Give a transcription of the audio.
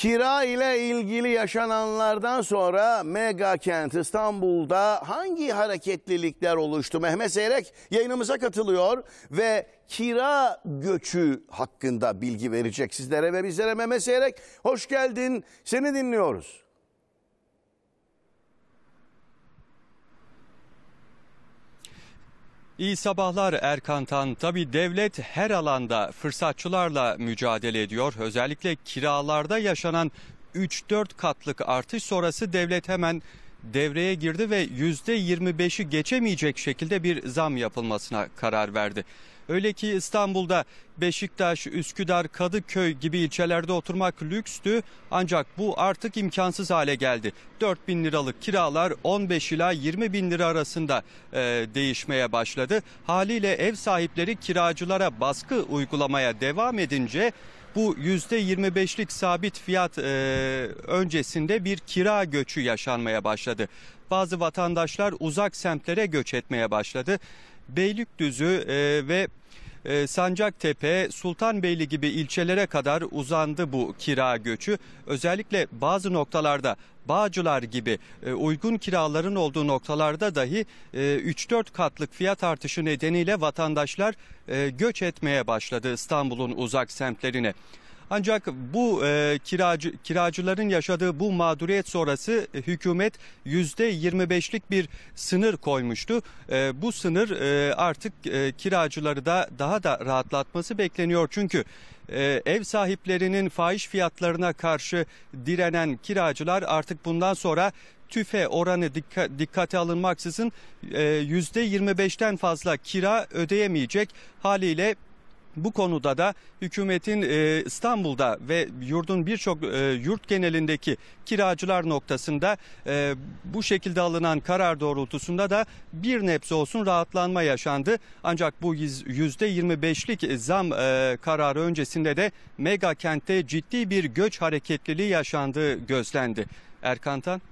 Kira ile ilgili yaşananlardan sonra mega kent İstanbul'da hangi hareketlilikler oluştu? Mehmet Seyrek yayınımıza katılıyor ve kira göçü hakkında bilgi verecek sizlere ve bizlere Mehmet Seyrek. Hoş geldin. Seni dinliyoruz. İyi sabahlar Erkan Tan. Tabi devlet her alanda fırsatçılarla mücadele ediyor. Özellikle kiralarda yaşanan 3-4 katlık artış sonrası devlet hemen devreye girdi ve %25'i geçemeyecek şekilde bir zam yapılmasına karar verdi. Öyle ki İstanbul'da Beşiktaş, Üsküdar, Kadıköy gibi ilçelerde oturmak lükstü ancak bu artık imkansız hale geldi. 4 bin liralık kiralar 15 ila 20 bin lira arasında e, değişmeye başladı. Haliyle ev sahipleri kiracılara baskı uygulamaya devam edince bu %25'lik sabit fiyat e, öncesinde bir kira göçü yaşanmaya başladı başladı. Bazı vatandaşlar uzak semtlere göç etmeye başladı. Beylikdüzü e, ve e, Sancaktepe, Sultanbeyli gibi ilçelere kadar uzandı bu kira göçü. Özellikle bazı noktalarda Bağcılar gibi e, uygun kiraların olduğu noktalarda dahi e, 3-4 katlık fiyat artışı nedeniyle vatandaşlar e, göç etmeye başladı İstanbul'un uzak semtlerine. Ancak bu e, kiracı, kiracıların yaşadığı bu mağduriyet sonrası e, hükümet %25'lik bir sınır koymuştu. E, bu sınır e, artık e, kiracıları da daha da rahatlatması bekleniyor. Çünkü e, ev sahiplerinin fahiş fiyatlarına karşı direnen kiracılar artık bundan sonra tüfe oranı dikkate alınmaksızın e, %25'ten fazla kira ödeyemeyecek haliyle bu konuda da hükümetin e, İstanbul'da ve yurdun birçok e, yurt genelindeki kiracılar noktasında e, bu şekilde alınan karar doğrultusunda da bir nebze olsun rahatlanma yaşandı. Ancak bu %25'lik zam e, kararı öncesinde de mega kentte ciddi bir göç hareketliliği yaşandığı gözlendi. Erkantan.